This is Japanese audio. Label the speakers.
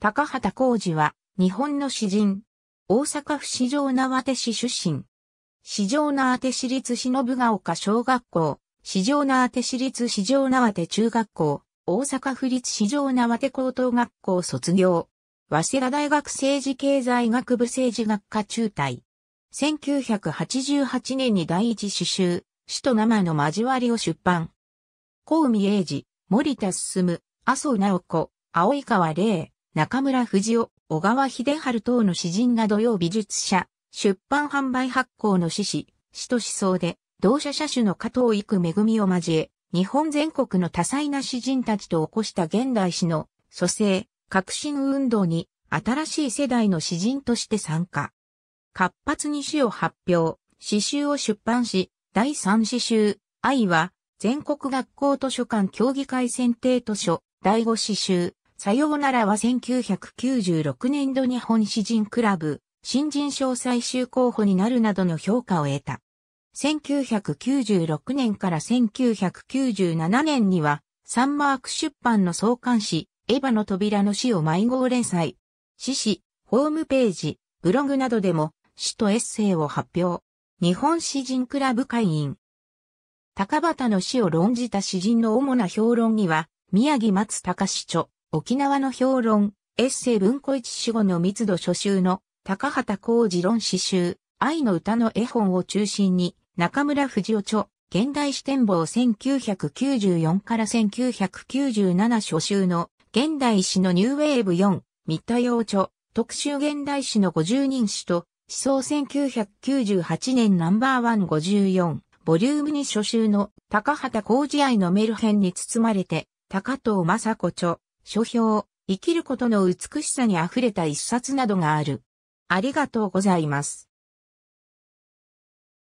Speaker 1: 高畑浩二は、日本の詩人。大阪府市場縄手市出身。市場縄手市立忍ヶ丘小学校、市場縄手市立市場縄手中学校、大阪府立市場縄手高等学校卒業。早稲田大学政治経済学部政治学科中退。1988年に第一詩集、首都生の交わりを出版。小海英二、森田進、麻生直子、青井川玲。中村藤夫、小川秀春等の詩人が土曜美術社、出版販売発行の詩史、詩と思想で、同社社主の加藤育恵を交え、日本全国の多彩な詩人たちと起こした現代詩の、蘇生、革新運動に、新しい世代の詩人として参加。活発に詩を発表、詩集を出版し、第三詩集、愛は、全国学校図書館協議会選定図書、第五詩集、さようならは1996年度日本詩人クラブ、新人賞最終候補になるなどの評価を得た。1996年から1997年には、サンマーク出版の創刊誌、エヴァの扉の詩を毎号連載。詩詩、ホームページ、ブログなどでも、詩とエッセイを発表。日本詩人クラブ会員。高畑の詩を論じた詩人の主な評論には、宮城松隆史著、沖縄の評論、エッセイ文庫一死後の密度初集の高畑浩二論詩集、愛の歌の絵本を中心に、中村藤夫著、現代視点望1994から1997初集の、現代史のニューウェーブ4、三田洋著、特集現代史の50人史と、思想1998年ナンバーワン54、ボリューム2初集の高畑浩二愛のメルヘンに包まれて、高藤正子著、書評、生きることの美しさに溢れた一冊などがある。ありがとうございます。